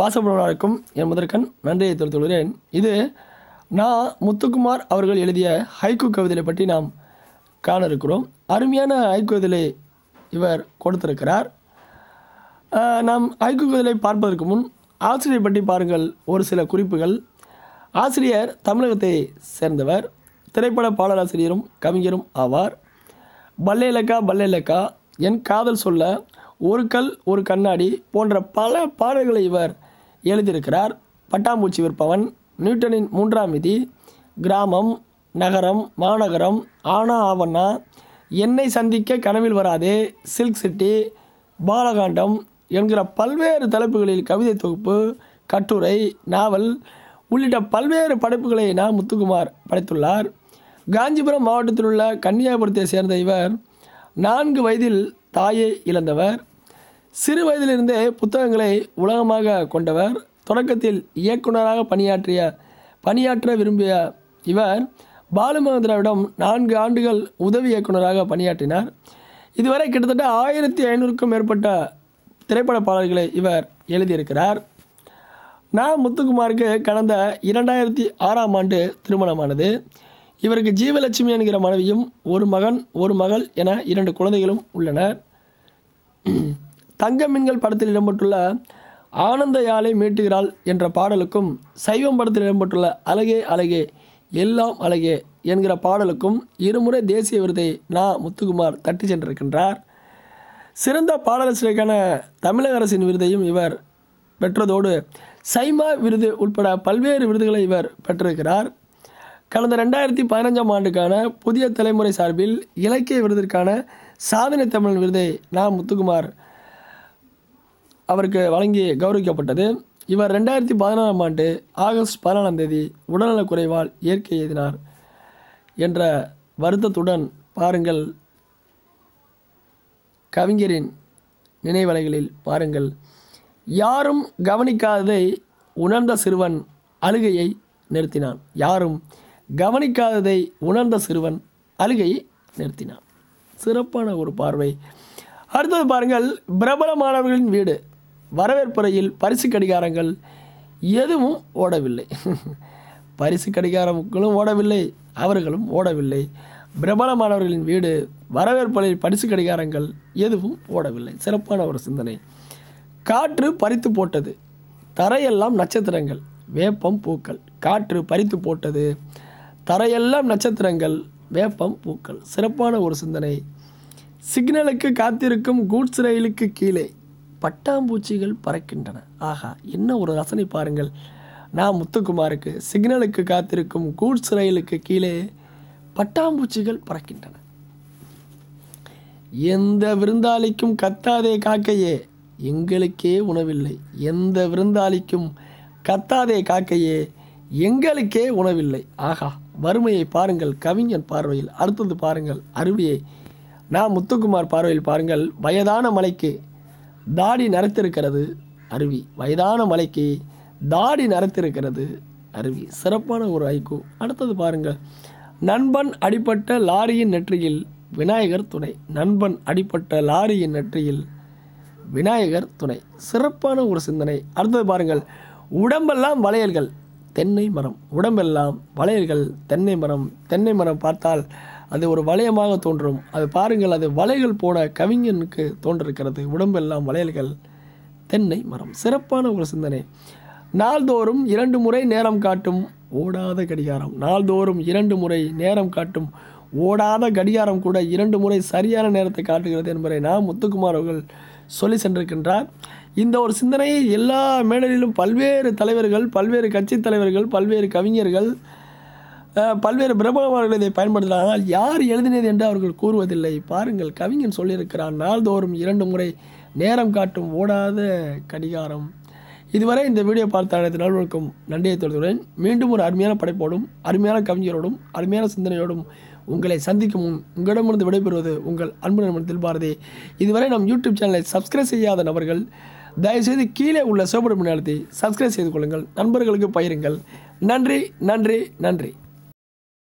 வாசப்படுவனருக்கும் என் முதற்கண் நன்றியை தெரிவித்துள்ளேன் இது நான் முத்துக்குமார் அவர்கள் எழுதிய ஹைக்கு கவிதையை பற்றி நாம் காண இருக்கிறோம் அருமையான ஹைக்கு கவிதை இவர் கொடுத்திருக்கிறார் நாம் ஹைக்கு கவிதை பார்ப்பதற்கு முன் ஆசிரியர் பற்றி பாருங்கள் ஒரு சில குறிப்புகள் ஆசிரியர் தமிழகத்தை சேர்ந்தவர் திரைப்பட பாடலாசிரியரும் கவிஞரும் ஆவார் பல்லேலக்கா பல்லேலக்கா என் காதல் சொல்ல ஒரு கல் ஒரு கண்ணாடி போன்ற பல பாடல்களை இவர் எழுதியிருக்கிறார் பட்டாம்பூச்சி விற்பவன் நியூட்டனின் மூன்றாம் விதி கிராமம் நகரம் மாநகரம் ஆனா ஆவண்ணா என்னை சந்திக்க கனவில் வராது சில்க் சிட்டி பாலகாண்டம் என்கிற பல்வேறு தலைப்புகளில் கவிதை தொகுப்பு கட்டுரை நாவல் உள்ளிட்ட பல்வேறு படைப்புகளை நா முத்துக்குமார் படைத்துள்ளார் காஞ்சிபுரம் மாவட்டத்தில் உள்ள கன்னியாகுரத்தை சேர்ந்த இவர் நான்கு வயதில் தாயை இழந்தவர் சிறு வயதிலிருந்தே புத்தகங்களை உலகமாக கொண்டவர் தொடக்கத்தில் இயக்குநராக பணியாற்றிய பணியாற்ற விரும்பிய இவர் பாலுமகேந்திராவிடம் நான்கு ஆண்டுகள் உதவி இயக்குநராக பணியாற்றினார் இதுவரை கிட்டத்தட்ட ஆயிரத்தி ஐநூறுக்கும் மேற்பட்ட திரைப்பட பாடல்களை இவர் எழுதியிருக்கிறார் நா முத்துக்குமாருக்கு கடந்த இரண்டாயிரத்தி ஆறாம் ஆண்டு திருமணமானது இவருக்கு ஜீவலட்சுமி என்கிற மனைவியும் ஒரு மகன் ஒரு மகள் என இரண்டு குழந்தைகளும் உள்ளனர் தங்க மீன்கள் படத்தில் இடம்பெற்றுள்ள ஆனந்த யாழை மீட்டுகிறாள் என்ற பாடலுக்கும் சைவம் படத்தில் இடம்பெற்றுள்ள அழகே அழகே எல்லாம் அழகே என்கிற பாடலுக்கும் இருமுறை தேசிய விருதை நா முத்துக்குமார் தட்டி சென்றிருக்கின்றார் சிறந்த பாடலாசிரியருக்கான தமிழக அரசின் விருதையும் இவர் பெற்றதோடு சைமா விருது உட்பட பல்வேறு விருதுகளை இவர் பெற்றிருக்கிறார் கடந்த ரெண்டாயிரத்தி பதினஞ்சாம் ஆண்டுக்கான புதிய தலைமுறை சார்பில் இலக்கிய விருதிற்கான சாதனை தமிழ் விருதை நா முத்துக்குமார் அவருக்கு வழங்கி கௌரவிக்கப்பட்டது இவர் ரெண்டாயிரத்தி பதினாறாம் ஆண்டு ஆகஸ்ட் பதினாலாம் தேதி உடல்நலக் குறைவால் இயற்கை எழுதினார் என்ற வருத்தத்துடன் பாருங்கள் கவிஞரின் நினைவலைகளில் பாருங்கள் யாரும் கவனிக்காததை உணர்ந்த சிறுவன் அழுகையை நிறுத்தினான் யாரும் கவனிக்காததை உணர்ந்த சிறுவன் அழுகையை நிறுத்தினான் சிறப்பான ஒரு பார்வை அடுத்தது பாருங்கள் பிரபலமானவர்களின் வீடு வரவேற்புறையில் பரிசு கடிகாரங்கள் எதுவும் ஓடவில்லை பரிசு கடிகாரங்களும் ஓடவில்லை அவர்களும் ஓடவில்லை பிரபலமானவர்களின் வீடு வரவேற்புறையில் பரிசு கடிகாரங்கள் எதுவும் ஓடவில்லை சிறப்பான ஒரு சிந்தனை காற்று பறித்து போட்டது தரையெல்லாம் நட்சத்திரங்கள் வேப்பம் பூக்கள் காற்று பறித்து போட்டது தரையெல்லாம் நட்சத்திரங்கள் வேப்பம் பூக்கள் சிறப்பான ஒரு சிந்தனை சிக்னலுக்கு காத்திருக்கும் கூட்ஸ் ரயிலுக்கு கீழே பட்டாம்பூச்சிகள் பறக்கின்றன ஆகா என்ன ஒரு ரசனை பாருங்கள் நான் முத்துக்குமாருக்கு சிக்னலுக்கு காத்திருக்கும் கூட்ஸ் ரயிலுக்கு கீழே பட்டாம்பூச்சிகள் பறக்கின்றன எந்த விருந்தாளிக்கும் கத்தாதே காக்கையே எங்களுக்கே உணவில்லை எந்த விருந்தாளிக்கும் கத்தாதே காக்கையே எங்களுக்கே உணவில்லை ஆகா வறுமையை பாருங்கள் கவிஞன் பார்வையில் அடுத்தது பாருங்கள் அருவியை நான் முத்துக்குமார் பார்வையில் பாருங்கள் வயதான மலைக்கு தாடி நரைத்திருக்கிறது அருவி வயதான மலைக்கு தாடி நரைத்திருக்கிறது அருவி சிறப்பான ஒரு ஐக்கூ அடுத்தது பாருங்கள் நண்பன் அடிப்பட்ட லாரியின் நெற்றியில் விநாயகர் துணை நண்பன் அடிப்பட்ட லாரியின் நெற்றியில் விநாயகர் துணை சிறப்பான ஒரு சிந்தனை அடுத்தது பாருங்கள் உடம்பெல்லாம் வளையல்கள் தென்னை மரம் உடம்பெல்லாம் வளையல்கள் தென்னை மரம் தென்னை மரம் பார்த்தால் அது ஒரு வளையமாக தோன்றும் அது பாருங்கள் அது வலைகள் போல கவிஞனுக்கு தோன்றிருக்கிறது உடம்பெல்லாம் வளையல்கள் தென்னை மரம் சிறப்பான ஒரு சிந்தனை நாள்தோறும் இரண்டு முறை நேரம் காட்டும் ஓடாத கடிகாரம் நாள்தோறும் இரண்டு முறை நேரம் காட்டும் ஓடாத கடிகாரம் கூட இரண்டு முறை சரியான நேரத்தை காட்டுகிறது என்பதை நான் முத்துக்குமார் அவர்கள் சொல்லி சென்றிருக்கின்றார் இந்த ஒரு சிந்தனையை எல்லா மேடலிலும் பல்வேறு தலைவர்கள் பல்வேறு கட்சி தலைவர்கள் பல்வேறு கவிஞர்கள் பல்வேறு பிரபலமான இதை பயன்படுத்தலாம் ஆனால் யார் எழுதினது என்று அவர்கள் கூறுவதில்லை பாருங்கள் கவிஞன் சொல்லியிருக்கிறான் நாள்தோறும் இரண்டு முறை நேரம் காட்டும் ஓடாத கடிகாரம் இதுவரை இந்த வீடியோ பார்த்த அனைத்து நல்வர்களுக்கும் நன்றியை தொடர்கிறேன் மீண்டும் ஒரு அருமையான படைப்போடும் அருமையான கவிஞரோடும் அருமையான சிந்தனையோடும் உங்களை சந்திக்கும் முன் உங்களிடமிருந்து விடைபெறுவது உங்கள் அன்பு நண்பன் தில்பாரதி இதுவரை நம் யூடியூப் சேனலை சப்ஸ்கிரைப் செய்யாத நபர்கள் தயவுசெய்து கீழே உள்ள சோபடி அழுத்தி சப்ஸ்கிரைப் செய்து கொள்ளுங்கள் நண்பர்களுக்கு பயிருங்கள் நன்றி நன்றி நன்றி